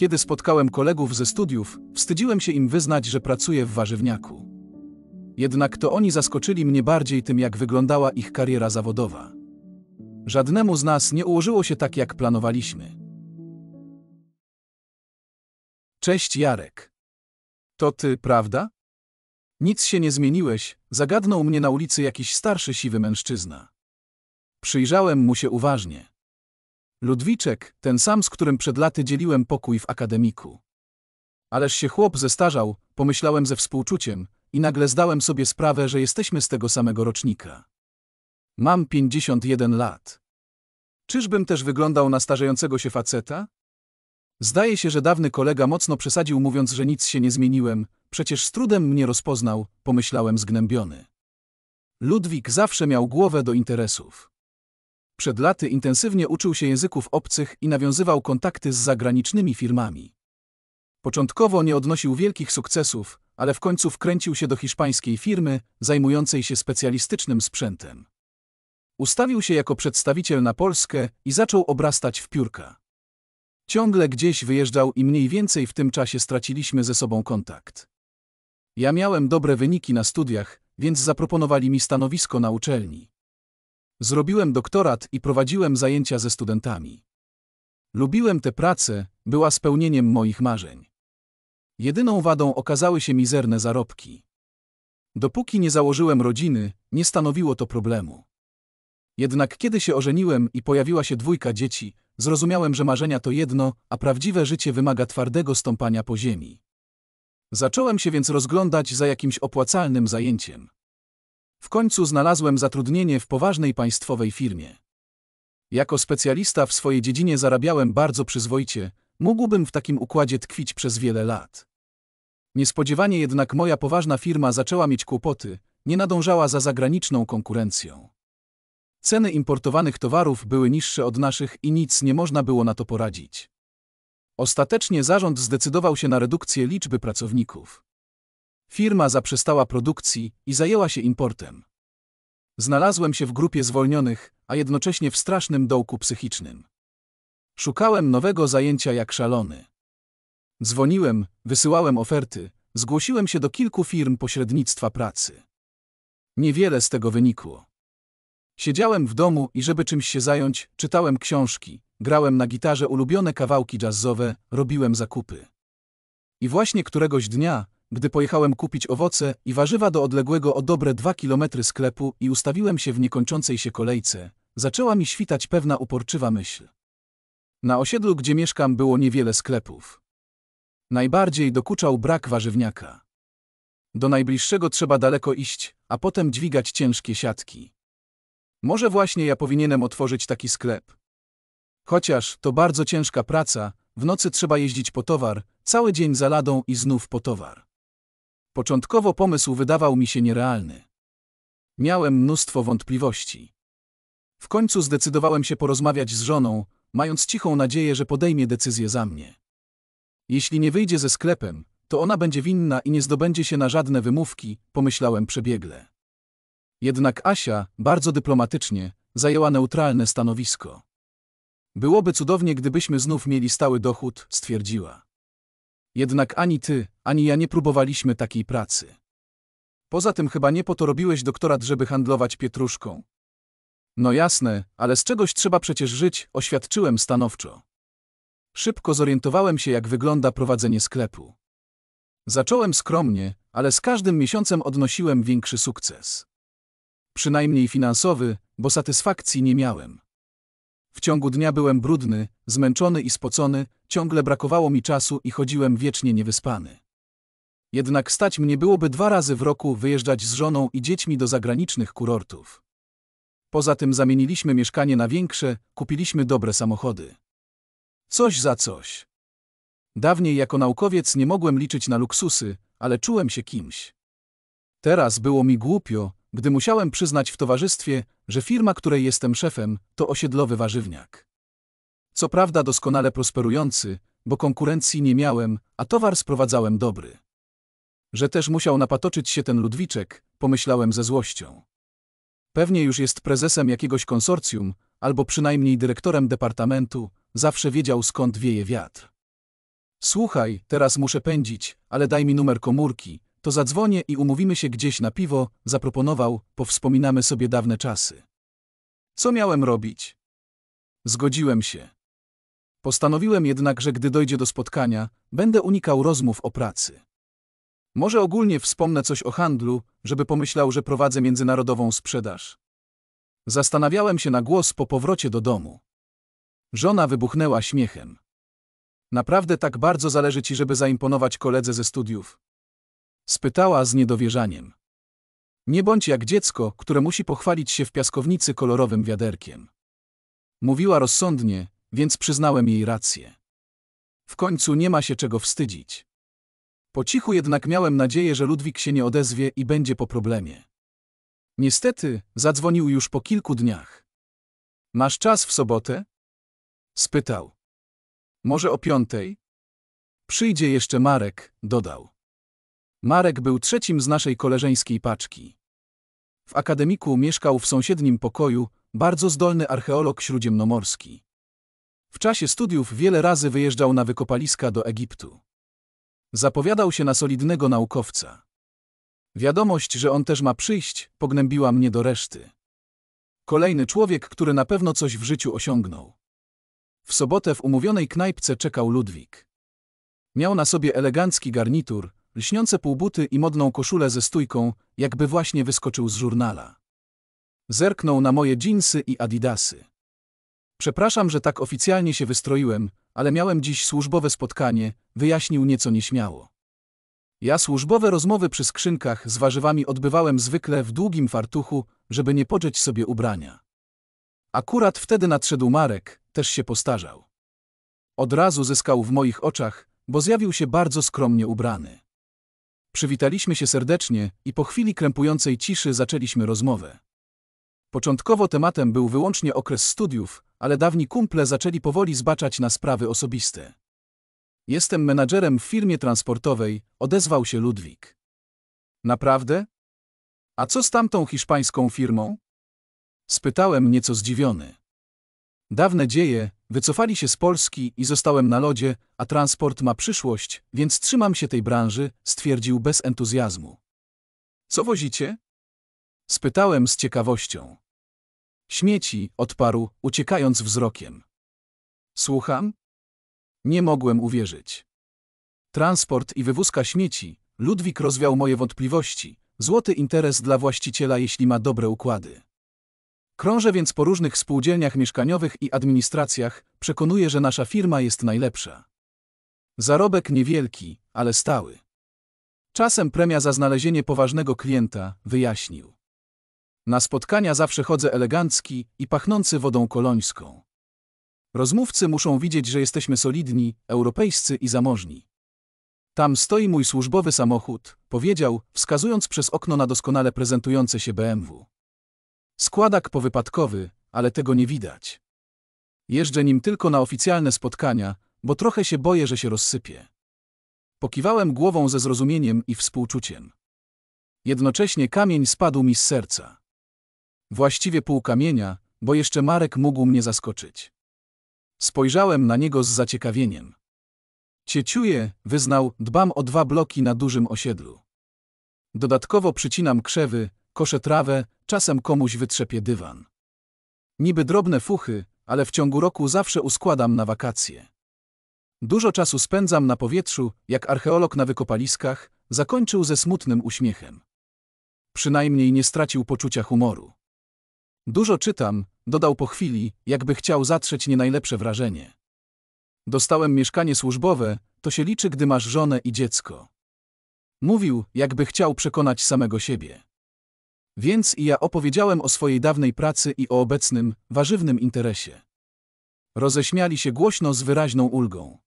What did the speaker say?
Kiedy spotkałem kolegów ze studiów, wstydziłem się im wyznać, że pracuję w warzywniaku. Jednak to oni zaskoczyli mnie bardziej tym, jak wyglądała ich kariera zawodowa. Żadnemu z nas nie ułożyło się tak, jak planowaliśmy. Cześć Jarek. To ty, prawda? Nic się nie zmieniłeś, zagadnął mnie na ulicy jakiś starszy siwy mężczyzna. Przyjrzałem mu się uważnie. Ludwiczek, ten sam, z którym przed laty dzieliłem pokój w akademiku. Ależ się chłop zestarzał, pomyślałem ze współczuciem i nagle zdałem sobie sprawę, że jesteśmy z tego samego rocznika. Mam 51 lat. Czyżbym też wyglądał na starzejącego się faceta? Zdaje się, że dawny kolega mocno przesadził mówiąc, że nic się nie zmieniłem, przecież z trudem mnie rozpoznał, pomyślałem zgnębiony. Ludwik zawsze miał głowę do interesów. Przed laty intensywnie uczył się języków obcych i nawiązywał kontakty z zagranicznymi firmami. Początkowo nie odnosił wielkich sukcesów, ale w końcu wkręcił się do hiszpańskiej firmy zajmującej się specjalistycznym sprzętem. Ustawił się jako przedstawiciel na Polskę i zaczął obrastać w piórka. Ciągle gdzieś wyjeżdżał i mniej więcej w tym czasie straciliśmy ze sobą kontakt. Ja miałem dobre wyniki na studiach, więc zaproponowali mi stanowisko na uczelni. Zrobiłem doktorat i prowadziłem zajęcia ze studentami. Lubiłem tę pracę, była spełnieniem moich marzeń. Jedyną wadą okazały się mizerne zarobki. Dopóki nie założyłem rodziny, nie stanowiło to problemu. Jednak kiedy się ożeniłem i pojawiła się dwójka dzieci, zrozumiałem, że marzenia to jedno, a prawdziwe życie wymaga twardego stąpania po ziemi. Zacząłem się więc rozglądać za jakimś opłacalnym zajęciem. W końcu znalazłem zatrudnienie w poważnej państwowej firmie. Jako specjalista w swojej dziedzinie zarabiałem bardzo przyzwoicie, mógłbym w takim układzie tkwić przez wiele lat. Niespodziewanie jednak moja poważna firma zaczęła mieć kłopoty, nie nadążała za zagraniczną konkurencją. Ceny importowanych towarów były niższe od naszych i nic nie można było na to poradzić. Ostatecznie zarząd zdecydował się na redukcję liczby pracowników. Firma zaprzestała produkcji i zajęła się importem. Znalazłem się w grupie zwolnionych, a jednocześnie w strasznym dołku psychicznym. Szukałem nowego zajęcia jak szalony. Dzwoniłem, wysyłałem oferty, zgłosiłem się do kilku firm pośrednictwa pracy. Niewiele z tego wynikło. Siedziałem w domu i żeby czymś się zająć, czytałem książki, grałem na gitarze ulubione kawałki jazzowe, robiłem zakupy. I właśnie któregoś dnia gdy pojechałem kupić owoce i warzywa do odległego o dobre dwa kilometry sklepu i ustawiłem się w niekończącej się kolejce, zaczęła mi świtać pewna uporczywa myśl. Na osiedlu, gdzie mieszkam, było niewiele sklepów. Najbardziej dokuczał brak warzywniaka. Do najbliższego trzeba daleko iść, a potem dźwigać ciężkie siatki. Może właśnie ja powinienem otworzyć taki sklep. Chociaż to bardzo ciężka praca, w nocy trzeba jeździć po towar, cały dzień za ladą i znów po towar. Początkowo pomysł wydawał mi się nierealny. Miałem mnóstwo wątpliwości. W końcu zdecydowałem się porozmawiać z żoną, mając cichą nadzieję, że podejmie decyzję za mnie. Jeśli nie wyjdzie ze sklepem, to ona będzie winna i nie zdobędzie się na żadne wymówki, pomyślałem przebiegle. Jednak Asia, bardzo dyplomatycznie, zajęła neutralne stanowisko. Byłoby cudownie, gdybyśmy znów mieli stały dochód, stwierdziła. Jednak ani ty, ani ja nie próbowaliśmy takiej pracy. Poza tym chyba nie po to robiłeś doktorat, żeby handlować pietruszką. No jasne, ale z czegoś trzeba przecież żyć, oświadczyłem stanowczo. Szybko zorientowałem się, jak wygląda prowadzenie sklepu. Zacząłem skromnie, ale z każdym miesiącem odnosiłem większy sukces. Przynajmniej finansowy, bo satysfakcji nie miałem. W ciągu dnia byłem brudny, zmęczony i spocony, ciągle brakowało mi czasu i chodziłem wiecznie niewyspany. Jednak stać mnie byłoby dwa razy w roku wyjeżdżać z żoną i dziećmi do zagranicznych kurortów. Poza tym zamieniliśmy mieszkanie na większe, kupiliśmy dobre samochody. Coś za coś. Dawniej jako naukowiec nie mogłem liczyć na luksusy, ale czułem się kimś. Teraz było mi głupio, gdy musiałem przyznać w towarzystwie, że firma, której jestem szefem, to osiedlowy warzywniak. Co prawda doskonale prosperujący, bo konkurencji nie miałem, a towar sprowadzałem dobry. Że też musiał napatoczyć się ten Ludwiczek, pomyślałem ze złością. Pewnie już jest prezesem jakiegoś konsorcjum, albo przynajmniej dyrektorem departamentu, zawsze wiedział skąd wieje wiatr. Słuchaj, teraz muszę pędzić, ale daj mi numer komórki, to zadzwonię i umówimy się gdzieś na piwo, zaproponował, powspominamy sobie dawne czasy. Co miałem robić? Zgodziłem się. Postanowiłem jednak, że gdy dojdzie do spotkania, będę unikał rozmów o pracy. Może ogólnie wspomnę coś o handlu, żeby pomyślał, że prowadzę międzynarodową sprzedaż. Zastanawiałem się na głos po powrocie do domu. Żona wybuchnęła śmiechem. Naprawdę tak bardzo zależy ci, żeby zaimponować koledze ze studiów spytała z niedowierzaniem. Nie bądź jak dziecko, które musi pochwalić się w piaskownicy kolorowym wiaderkiem. Mówiła rozsądnie, więc przyznałem jej rację. W końcu nie ma się czego wstydzić. Po cichu jednak miałem nadzieję, że Ludwik się nie odezwie i będzie po problemie. Niestety, zadzwonił już po kilku dniach. Masz czas w sobotę? Spytał. Może o piątej? Przyjdzie jeszcze Marek, dodał. Marek był trzecim z naszej koleżeńskiej paczki. W akademiku mieszkał w sąsiednim pokoju bardzo zdolny archeolog śródziemnomorski. W czasie studiów wiele razy wyjeżdżał na wykopaliska do Egiptu. Zapowiadał się na solidnego naukowca. Wiadomość, że on też ma przyjść, pognębiła mnie do reszty. Kolejny człowiek, który na pewno coś w życiu osiągnął. W sobotę w umówionej knajpce czekał Ludwik. Miał na sobie elegancki garnitur, lśniące półbuty i modną koszulę ze stójką, jakby właśnie wyskoczył z żurnala. Zerknął na moje dżinsy i adidasy. Przepraszam, że tak oficjalnie się wystroiłem, ale miałem dziś służbowe spotkanie, wyjaśnił nieco nieśmiało. Ja służbowe rozmowy przy skrzynkach z warzywami odbywałem zwykle w długim fartuchu, żeby nie podrzeć sobie ubrania. Akurat wtedy nadszedł Marek, też się postarzał. Od razu zyskał w moich oczach, bo zjawił się bardzo skromnie ubrany. Przywitaliśmy się serdecznie i po chwili krępującej ciszy zaczęliśmy rozmowę. Początkowo tematem był wyłącznie okres studiów, ale dawni kumple zaczęli powoli zbaczać na sprawy osobiste. Jestem menadżerem w firmie transportowej, odezwał się Ludwik. Naprawdę? A co z tamtą hiszpańską firmą? Spytałem nieco zdziwiony. Dawne dzieje, Wycofali się z Polski i zostałem na lodzie, a transport ma przyszłość, więc trzymam się tej branży, stwierdził bez entuzjazmu. Co wozicie? Spytałem z ciekawością. Śmieci, odparł, uciekając wzrokiem. Słucham? Nie mogłem uwierzyć. Transport i wywózka śmieci, Ludwik rozwiał moje wątpliwości. Złoty interes dla właściciela, jeśli ma dobre układy. Krążę więc po różnych spółdzielniach mieszkaniowych i administracjach, przekonuję, że nasza firma jest najlepsza. Zarobek niewielki, ale stały. Czasem premia za znalezienie poważnego klienta, wyjaśnił. Na spotkania zawsze chodzę elegancki i pachnący wodą kolońską. Rozmówcy muszą widzieć, że jesteśmy solidni, europejscy i zamożni. Tam stoi mój służbowy samochód, powiedział, wskazując przez okno na doskonale prezentujące się BMW. Składak powypadkowy, ale tego nie widać. Jeżdżę nim tylko na oficjalne spotkania, bo trochę się boję, że się rozsypie. Pokiwałem głową ze zrozumieniem i współczuciem. Jednocześnie kamień spadł mi z serca. Właściwie pół kamienia, bo jeszcze Marek mógł mnie zaskoczyć. Spojrzałem na niego z zaciekawieniem. Cieciuję, wyznał, dbam o dwa bloki na dużym osiedlu. Dodatkowo przycinam krzewy, koszę trawę, czasem komuś wytrzepię dywan. Niby drobne fuchy, ale w ciągu roku zawsze uskładam na wakacje. Dużo czasu spędzam na powietrzu, jak archeolog na wykopaliskach, zakończył ze smutnym uśmiechem. Przynajmniej nie stracił poczucia humoru. Dużo czytam, dodał po chwili, jakby chciał zatrzeć nie najlepsze wrażenie. Dostałem mieszkanie służbowe, to się liczy, gdy masz żonę i dziecko. Mówił, jakby chciał przekonać samego siebie. Więc i ja opowiedziałem o swojej dawnej pracy i o obecnym, warzywnym interesie. Roześmiali się głośno z wyraźną ulgą.